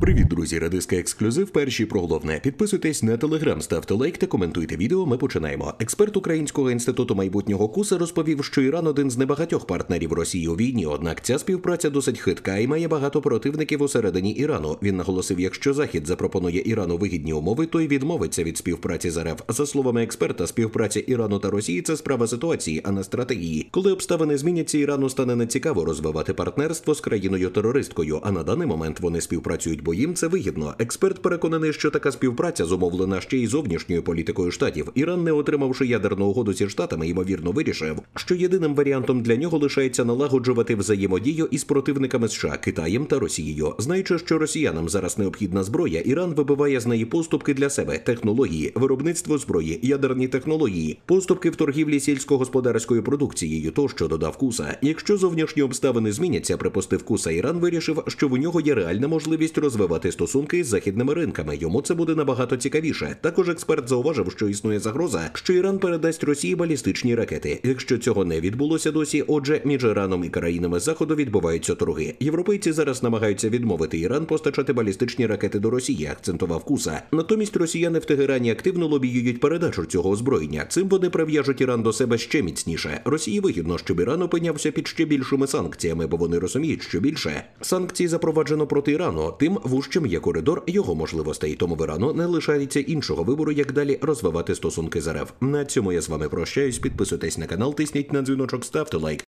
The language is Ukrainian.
Привіт, друзі, радиска ексклюзив. Перші про головне. Підписуйтесь на телеграм, ставте лайк та коментуйте відео. Ми починаємо. Експерт Українського інституту майбутнього куса розповів, що Іран один з небагатьох партнерів Росії у війні. Однак ця співпраця досить хитка і має багато противників усередині Ірану. Він наголосив, якщо Захід запропонує Ірану вигідні умови, то й відмовиться від співпраці з РФ. За словами експерта, співпраця Ірану та Росії це справа ситуації, а не стратегії. Коли обставини зміняться, Ірану стане нецікаво розвивати партнерство з країною терористкою. А на даний момент вони співпрацюють бо їм це вигідно. Експерт переконаний, що така співпраця зумовлена ще й зовнішньою політикою штатів. Іран, не отримавши ядерну угоду зі штатами, ймовірно вирішив, що єдиним варіантом для нього лишається налагоджувати взаємодію із противниками США, Китаєм та Росією. Знаючи, що росіянам зараз необхідна зброя, Іран вибиває з неї поступки для себе технології, виробництво зброї, ядерні технології, поступки в торгівлі сільськогосподарською продукцією, то що додав Куса. Якщо зовнішні обставини зміняться, припустив Куса, Іран вирішив, що в нього є реальна можливість розвитку розвивати стосунки із західними ринками. Йому це буде набагато цікавіше. Також експерт зауважив, що існує загроза, що Іран передасть Росії балістичні ракети. Якщо цього не відбулося досі, отже, між Іраном і країнами заходу відбуваються торги. Європейці зараз намагаються відмовити Іран постачати балістичні ракети до Росії, акцентував Куса. Натомість росіяни в Тегерані активно лобіюють передачу цього озброєння. Цим вони прив'яжуть Іран до себе ще міцніше. Росії вигідно, щоб Іран опинявся під ще більшими санкціями, бо вони розуміють, що більше санкцій запроваджено проти Ірану, тим вужчим є коридор його можливостей, тому Вирану не лишається іншого вибору, як далі розвивати стосунки з РФ. На цьому я з вами прощаюсь. Підписуйтесь на канал, тисніть на дзвіночок, ставте лайк.